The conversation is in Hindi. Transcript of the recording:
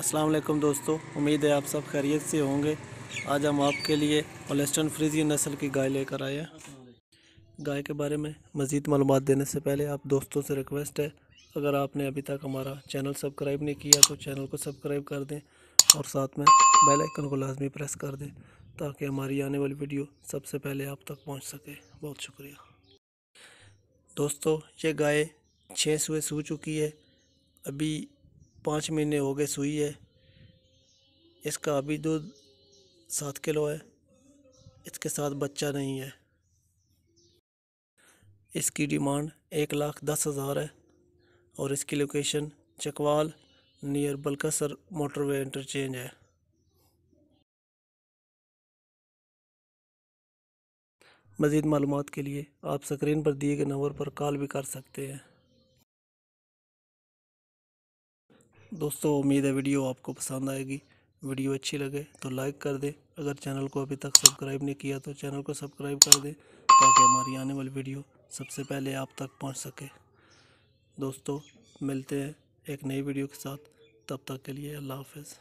अस्सलाम वालेकुम दोस्तों उम्मीद है आप सब खैरियत से होंगे आज हम आपके लिए होलेस्टन फ्रीजी नस्ल की गाय लेकर आए हैं गाय के बारे में मज़ीद मालूम देने से पहले आप दोस्तों से रिक्वेस्ट है अगर आपने अभी तक हमारा चैनल सब्सक्राइब नहीं किया तो चैनल को सब्सक्राइब कर दें और साथ में बेल आइकन को लाजमी प्रेस कर दें ताकि हमारी आने वाली वीडियो सबसे पहले आप तक पहुंच सके बहुत शुक्रिया दोस्तों ये गाय छः सुए सू चुकी है अभी पाँच महीने हो गए सुई है इसका अभी दूध सात किलो है इसके साथ बच्चा नहीं है इसकी डिमांड एक लाख दस हज़ार है और इसकी location Chakwal near Balkassar motorway interchange है मज़ीद मालूम के लिए आप स्क्रीन पर दिए गए नंबर पर कॉल भी कर सकते हैं दोस्तों उम्मीद है वीडियो आपको पसंद आएगी वीडियो अच्छी लगे तो लाइक कर दें अगर चैनल को अभी तक सब्सक्राइब नहीं किया तो चैनल को सब्सक्राइब कर दें ताकि हमारी आने वाली वीडियो सबसे पहले आप तक पहुंच सके दोस्तों मिलते हैं एक नई वीडियो के साथ तब तक के लिए अल्लाह हाफिज़